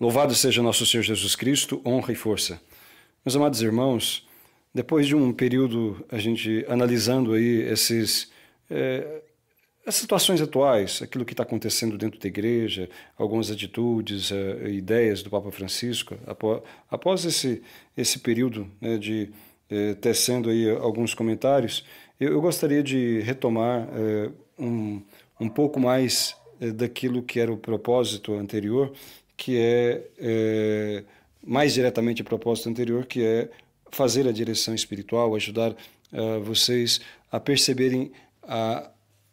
Louvado seja nosso Senhor Jesus Cristo, honra e força. Meus amados irmãos, depois de um período a gente analisando aí esses é, as situações atuais, aquilo que está acontecendo dentro da igreja, algumas atitudes, é, ideias do Papa Francisco, após, após esse esse período né, de é, eh, tecendo aí alguns comentários, eu, eu gostaria de retomar um, um pouco mais daquilo que era o propósito anterior que é, é mais diretamente a proposta anterior, que é fazer a direção espiritual, ajudar ah, vocês a perceberem a,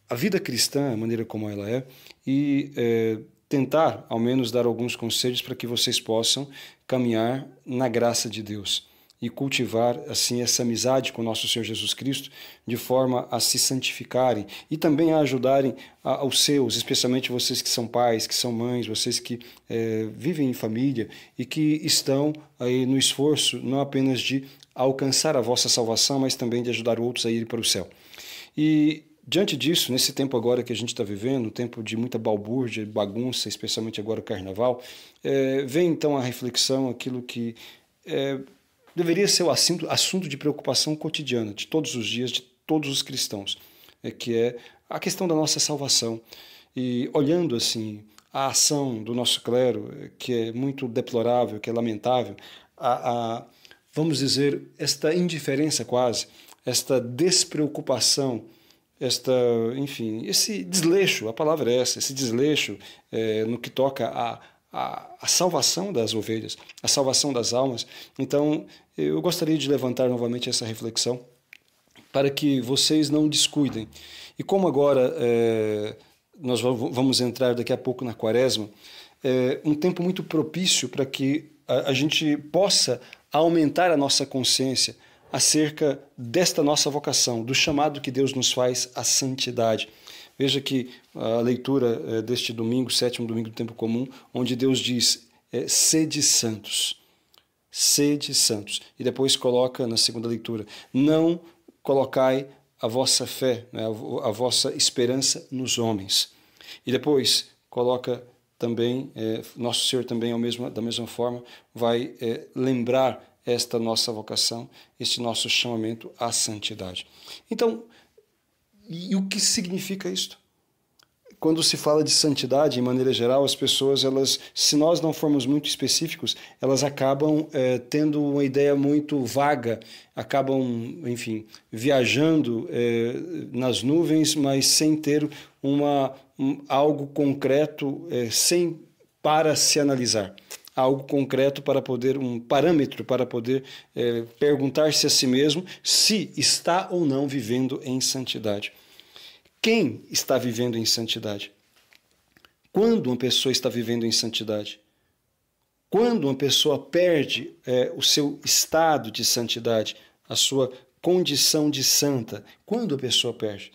a vida cristã, a maneira como ela é, e é, tentar, ao menos, dar alguns conselhos para que vocês possam caminhar na graça de Deus e cultivar assim essa amizade com nosso Senhor Jesus Cristo, de forma a se santificarem e também a ajudarem aos seus, especialmente vocês que são pais, que são mães, vocês que é, vivem em família e que estão aí no esforço não apenas de alcançar a vossa salvação, mas também de ajudar outros a irem para o céu. E Diante disso, nesse tempo agora que a gente está vivendo, um tempo de muita balbúrdia, bagunça, especialmente agora o carnaval, é, vem então a reflexão aquilo que é, deveria ser o assunto, assunto de preocupação cotidiana de todos os dias, de todos os cristãos, é, que é a questão da nossa salvação. E olhando assim a ação do nosso clero, é, que é muito deplorável, que é lamentável, a, a vamos dizer, esta indiferença quase, esta despreocupação, esta, enfim, esse desleixo, a palavra é essa, esse desleixo é, no que toca a a, a salvação das ovelhas, a salvação das almas. Então, eu gostaria de levantar novamente essa reflexão para que vocês não descuidem. E como agora é, nós vamos entrar daqui a pouco na quaresma, é um tempo muito propício para que a, a gente possa aumentar a nossa consciência acerca desta nossa vocação, do chamado que Deus nos faz à santidade. Veja que a leitura eh, deste domingo, sétimo domingo do tempo comum, onde Deus diz: é, sede santos, sede santos. E depois coloca na segunda leitura: não colocai a vossa fé, né, a vossa esperança nos homens. E depois coloca também, é, nosso Senhor também, ao mesmo, da mesma forma, vai é, lembrar esta nossa vocação, este nosso chamamento à santidade. Então, e o que significa isto? Quando se fala de santidade, em maneira geral, as pessoas, elas, se nós não formos muito específicos, elas acabam é, tendo uma ideia muito vaga, acabam, enfim, viajando é, nas nuvens, mas sem ter uma, um, algo concreto, é, sem para se analisar algo concreto para poder, um parâmetro para poder é, perguntar-se a si mesmo se está ou não vivendo em santidade. Quem está vivendo em santidade? Quando uma pessoa está vivendo em santidade? Quando uma pessoa perde é, o seu estado de santidade, a sua condição de santa, quando a pessoa perde?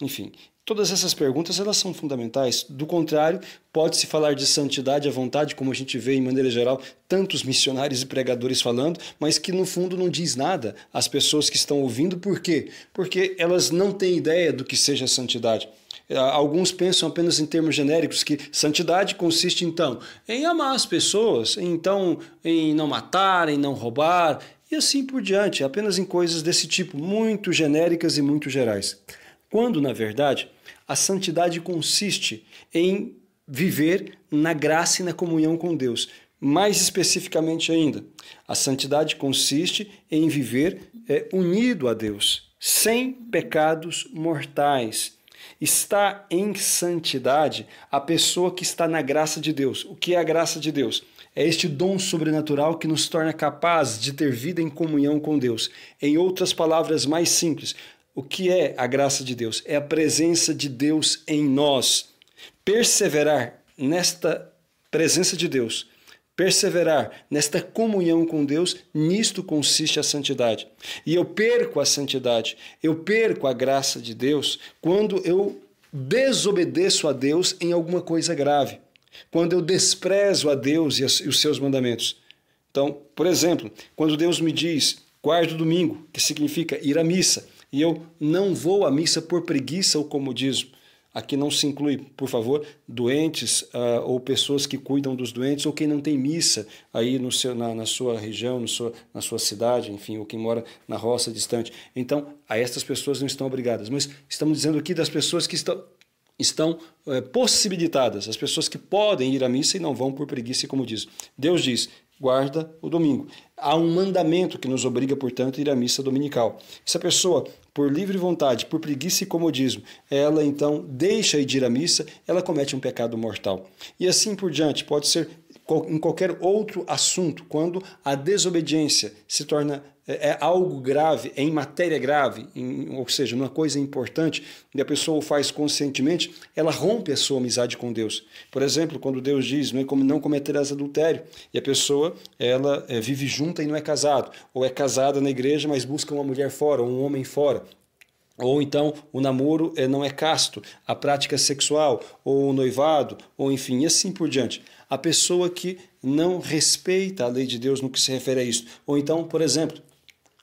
Enfim, Todas essas perguntas elas são fundamentais. Do contrário, pode-se falar de santidade à vontade, como a gente vê em maneira geral tantos missionários e pregadores falando, mas que no fundo não diz nada às pessoas que estão ouvindo. Por quê? Porque elas não têm ideia do que seja santidade. É, alguns pensam apenas em termos genéricos que santidade consiste então em amar as pessoas, então em não matar, em não roubar e assim por diante, apenas em coisas desse tipo, muito genéricas e muito gerais. Quando, na verdade, a santidade consiste em viver na graça e na comunhão com Deus. Mais especificamente ainda, a santidade consiste em viver é, unido a Deus, sem pecados mortais. Está em santidade a pessoa que está na graça de Deus. O que é a graça de Deus? É este dom sobrenatural que nos torna capazes de ter vida em comunhão com Deus. Em outras palavras mais simples, o que é a graça de Deus? É a presença de Deus em nós. Perseverar nesta presença de Deus, perseverar nesta comunhão com Deus, nisto consiste a santidade. E eu perco a santidade, eu perco a graça de Deus quando eu desobedeço a Deus em alguma coisa grave, quando eu desprezo a Deus e os seus mandamentos. Então, por exemplo, quando Deus me diz, guarde o domingo, que significa ir à missa e eu não vou à missa por preguiça ou comodismo. Aqui não se inclui, por favor, doentes uh, ou pessoas que cuidam dos doentes ou quem não tem missa aí no seu, na, na sua região, no seu, na sua cidade, enfim, ou quem mora na roça distante. Então, a estas pessoas não estão obrigadas, mas estamos dizendo aqui das pessoas que estão, estão é, possibilitadas, as pessoas que podem ir à missa e não vão por preguiça, como diz. Deus diz: guarda o domingo. Há um mandamento que nos obriga, portanto, a ir à missa dominical. Se a pessoa por livre vontade, por preguiça e comodismo, ela então deixa de ir à missa, ela comete um pecado mortal. E assim por diante, pode ser em qualquer outro assunto, quando a desobediência se torna é, é algo grave, é em matéria grave, em, ou seja, uma coisa importante, e a pessoa o faz conscientemente, ela rompe a sua amizade com Deus. Por exemplo, quando Deus diz, não, é como não cometerás adultério, e a pessoa ela é, vive junta e não é casado, ou é casada na igreja, mas busca uma mulher fora, ou um homem fora, ou então o namoro é, não é casto, a prática sexual, ou o noivado, ou enfim, e assim por diante a pessoa que não respeita a lei de Deus no que se refere a isso. Ou então, por exemplo,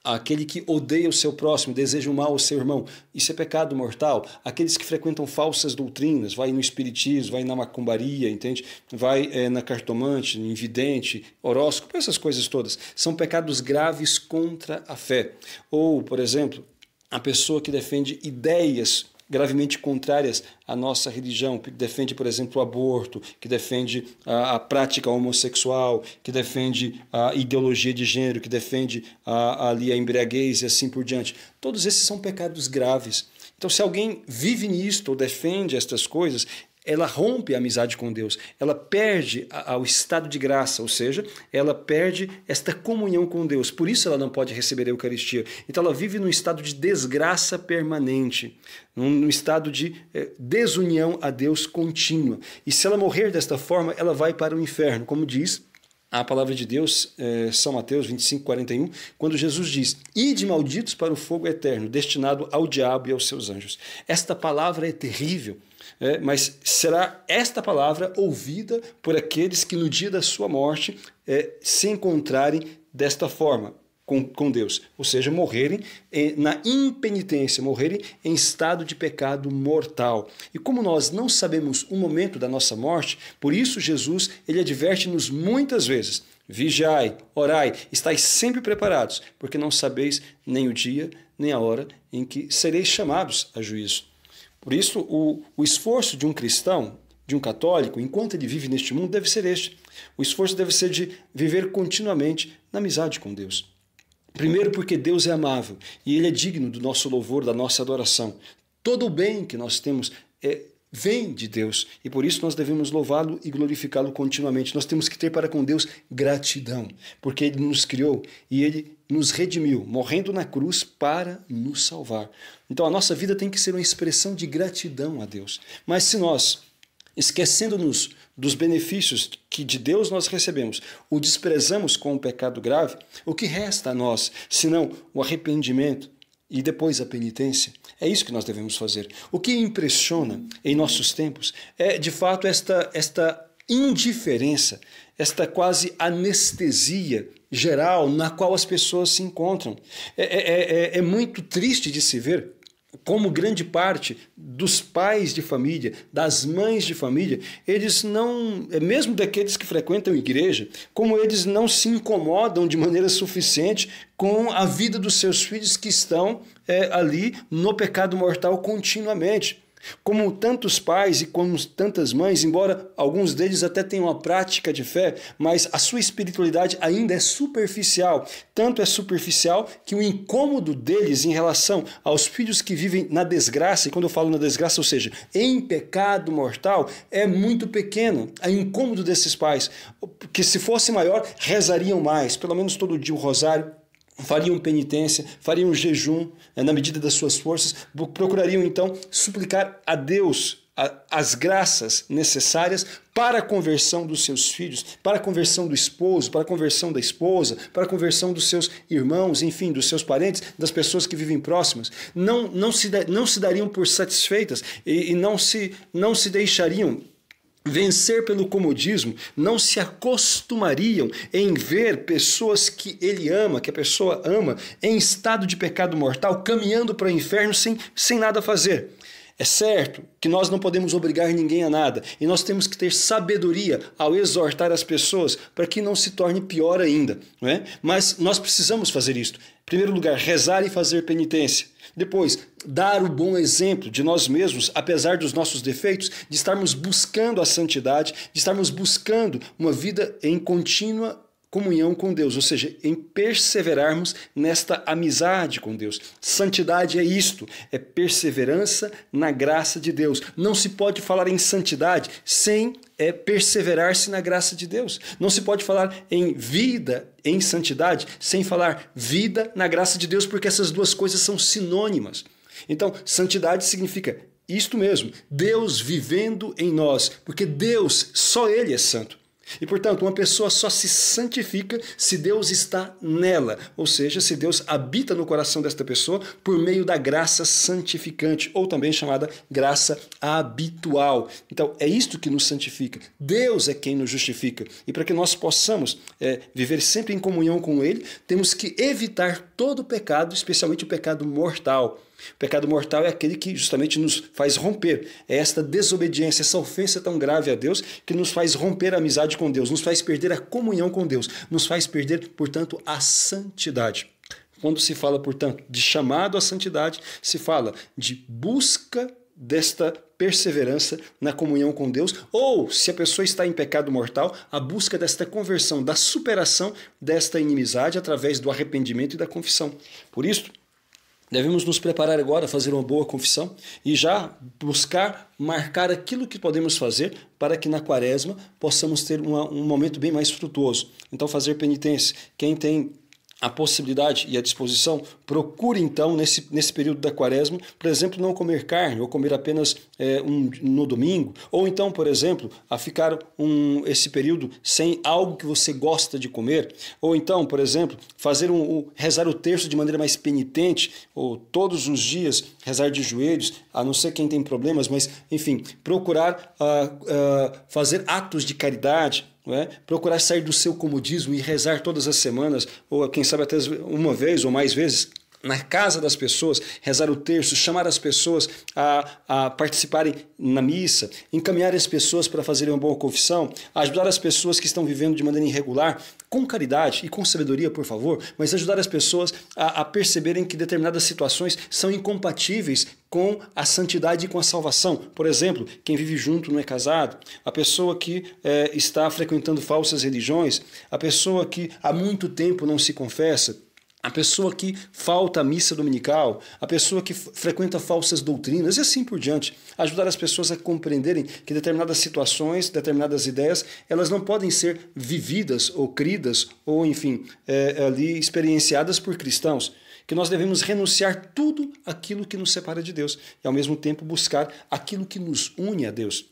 aquele que odeia o seu próximo, deseja o mal ao seu irmão. Isso é pecado mortal. Aqueles que frequentam falsas doutrinas, vai no espiritismo, vai na macumbaria, entende? Vai é, na cartomante, no invidente, horóscopo, essas coisas todas. São pecados graves contra a fé. Ou, por exemplo, a pessoa que defende ideias gravemente contrárias à nossa religião, que defende, por exemplo, o aborto, que defende a, a prática homossexual, que defende a ideologia de gênero, que defende a, ali a embriaguez e assim por diante. Todos esses são pecados graves. Então, se alguém vive nisto ou defende estas coisas, ela rompe a amizade com Deus, ela perde a, o estado de graça, ou seja, ela perde esta comunhão com Deus. Por isso ela não pode receber a Eucaristia. Então ela vive num estado de desgraça permanente, num, num estado de é, desunião a Deus contínua. E se ela morrer desta forma, ela vai para o inferno, como diz a palavra de Deus, eh, São Mateus 25, 41, quando Jesus diz: Ide malditos para o fogo eterno, destinado ao diabo e aos seus anjos. Esta palavra é terrível é, mas será esta palavra ouvida por aqueles que no dia da sua morte é, se encontrarem desta forma com, com Deus, ou seja, morrerem é, na impenitência, morrerem em estado de pecado mortal. E como nós não sabemos o momento da nossa morte, por isso Jesus ele adverte-nos muitas vezes. Vigiai, orai, estáis sempre preparados, porque não sabeis nem o dia, nem a hora em que sereis chamados a juízo. Por isso, o, o esforço de um cristão, de um católico, enquanto ele vive neste mundo, deve ser este. O esforço deve ser de viver continuamente na amizade com Deus. Primeiro, porque Deus é amável e Ele é digno do nosso louvor, da nossa adoração. Todo o bem que nós temos é vem de Deus e por isso nós devemos louvá-lo e glorificá-lo continuamente. Nós temos que ter para com Deus gratidão, porque ele nos criou e ele nos redimiu, morrendo na cruz para nos salvar. Então a nossa vida tem que ser uma expressão de gratidão a Deus. Mas se nós esquecendo-nos dos benefícios que de Deus nós recebemos, o desprezamos com um pecado grave, o que resta a nós, senão o arrependimento, e depois a penitência. É isso que nós devemos fazer. O que impressiona em nossos tempos é, de fato, esta, esta indiferença, esta quase anestesia geral na qual as pessoas se encontram. É, é, é, é, é muito triste de se ver como grande parte dos pais de família, das mães de família, eles não, é mesmo daqueles que frequentam igreja, como eles não se incomodam de maneira suficiente com a vida dos seus filhos que estão é, ali no pecado mortal continuamente. Como tantos pais e como tantas mães, embora alguns deles até tenham a prática de fé, mas a sua espiritualidade ainda é superficial. Tanto é superficial que o incômodo deles em relação aos filhos que vivem na desgraça, e quando eu falo na desgraça, ou seja, em pecado mortal, é muito pequeno. O é incômodo desses pais, que se fosse maior, rezariam mais, pelo menos todo dia o rosário fariam penitência, fariam jejum né, na medida das suas forças, procurariam então suplicar a Deus as graças necessárias para a conversão dos seus filhos, para a conversão do esposo, para a conversão da esposa, para a conversão dos seus irmãos, enfim, dos seus parentes, das pessoas que vivem próximas. Não, não, se, não se dariam por satisfeitas e, e não, se, não se deixariam vencer pelo comodismo, não se acostumariam em ver pessoas que ele ama, que a pessoa ama, em estado de pecado mortal, caminhando para o inferno sem, sem nada fazer. É certo que nós não podemos obrigar ninguém a nada e nós temos que ter sabedoria ao exortar as pessoas para que não se torne pior ainda, não é? Mas nós precisamos fazer isto. Em primeiro lugar, rezar e fazer penitência. Depois, dar o bom exemplo de nós mesmos, apesar dos nossos defeitos, de estarmos buscando a santidade, de estarmos buscando uma vida em contínua comunhão com Deus, ou seja, em perseverarmos nesta amizade com Deus. Santidade é isto, é perseverança na graça de Deus. Não se pode falar em santidade sem é perseverar-se na graça de Deus. Não se pode falar em vida, em santidade, sem falar vida na graça de Deus, porque essas duas coisas são sinônimas. Então, santidade significa isto mesmo, Deus vivendo em nós, porque Deus, só Ele é santo. E portanto, uma pessoa só se santifica se Deus está nela, ou seja, se Deus habita no coração desta pessoa por meio da graça santificante, ou também chamada graça habitual. Então, é isto que nos santifica. Deus é quem nos justifica. E para que nós possamos é, viver sempre em comunhão com Ele, temos que evitar todo pecado, especialmente o pecado mortal. O pecado mortal é aquele que justamente nos faz romper. É esta desobediência, essa ofensa tão grave a Deus que nos faz romper a amizade com Deus, nos faz perder a comunhão com Deus, nos faz perder, portanto, a santidade. Quando se fala, portanto, de chamado à santidade, se fala de busca desta perseverança na comunhão com Deus, ou se a pessoa está em pecado mortal, a busca desta conversão, da superação desta inimizade através do arrependimento e da confissão. Por isso, Devemos nos preparar agora a fazer uma boa confissão e já buscar marcar aquilo que podemos fazer para que na quaresma possamos ter uma, um momento bem mais frutuoso. Então, fazer penitência. Quem tem a possibilidade e a disposição, procure então, nesse, nesse período da quaresma, por exemplo, não comer carne, ou comer apenas é, um, no domingo, ou então, por exemplo, a ficar um, esse período sem algo que você gosta de comer, ou então, por exemplo, fazer um, um rezar o terço de maneira mais penitente, ou todos os dias rezar de joelhos, a não ser quem tem problemas, mas enfim, procurar uh, uh, fazer atos de caridade, é? Procurar sair do seu comodismo e rezar todas as semanas, ou quem sabe até uma vez ou mais vezes na casa das pessoas, rezar o terço, chamar as pessoas a, a participarem na missa, encaminhar as pessoas para fazerem uma boa confissão, ajudar as pessoas que estão vivendo de maneira irregular, com caridade e com sabedoria, por favor, mas ajudar as pessoas a, a perceberem que determinadas situações são incompatíveis com a santidade e com a salvação. Por exemplo, quem vive junto não é casado, a pessoa que é, está frequentando falsas religiões, a pessoa que há muito tempo não se confessa a pessoa que falta a missa dominical, a pessoa que frequenta falsas doutrinas e assim por diante. Ajudar as pessoas a compreenderem que determinadas situações, determinadas ideias, elas não podem ser vividas ou cridas ou, enfim, é, é ali experienciadas por cristãos. Que nós devemos renunciar tudo aquilo que nos separa de Deus e, ao mesmo tempo, buscar aquilo que nos une a Deus.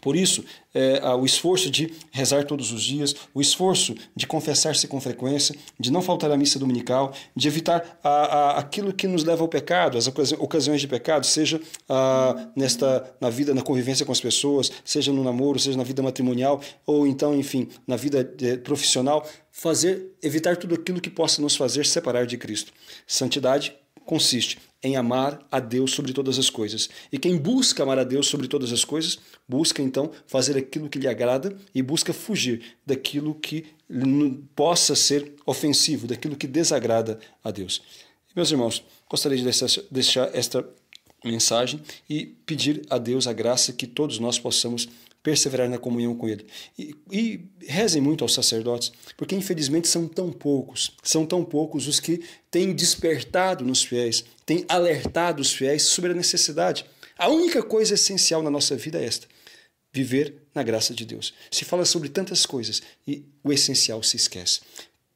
Por isso, é, o esforço de rezar todos os dias, o esforço de confessar-se com frequência, de não faltar à missa dominical, de evitar a, a, aquilo que nos leva ao pecado, as ocasiões de pecado, seja a, nesta, na vida, na convivência com as pessoas, seja no namoro, seja na vida matrimonial, ou então, enfim, na vida é, profissional, fazer, evitar tudo aquilo que possa nos fazer separar de Cristo. Santidade consiste em amar a Deus sobre todas as coisas. E quem busca amar a Deus sobre todas as coisas, busca então fazer aquilo que lhe agrada e busca fugir daquilo que possa ser ofensivo, daquilo que desagrada a Deus. Meus irmãos, gostaria de deixar esta mensagem e pedir a Deus a graça que todos nós possamos perseverar na comunhão com Ele. E, e, rezem muito aos sacerdotes, porque infelizmente são tão poucos, são tão poucos os que têm despertado nos fiéis tem alertado os fiéis sobre a necessidade. A única coisa essencial na nossa vida é esta: viver na graça de Deus. Se fala sobre tantas coisas e o essencial se esquece.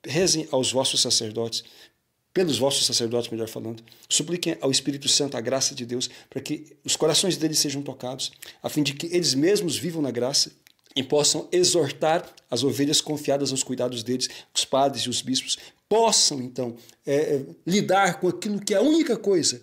Rezem aos vossos sacerdotes, pelos vossos sacerdotes, melhor falando, supliquem ao Espírito Santo a graça de Deus para que os corações deles sejam tocados, a fim de que eles mesmos vivam na graça e possam exortar as ovelhas confiadas aos cuidados deles, os padres e os bispos, possam, então, é, é, lidar com aquilo que é a única coisa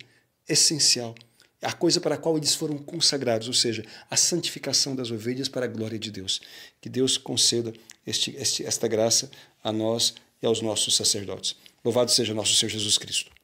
essencial, a coisa para a qual eles foram consagrados, ou seja, a santificação das ovelhas para a glória de Deus. Que Deus conceda este, este, esta graça a nós e aos nossos sacerdotes. Louvado seja nosso Senhor Jesus Cristo.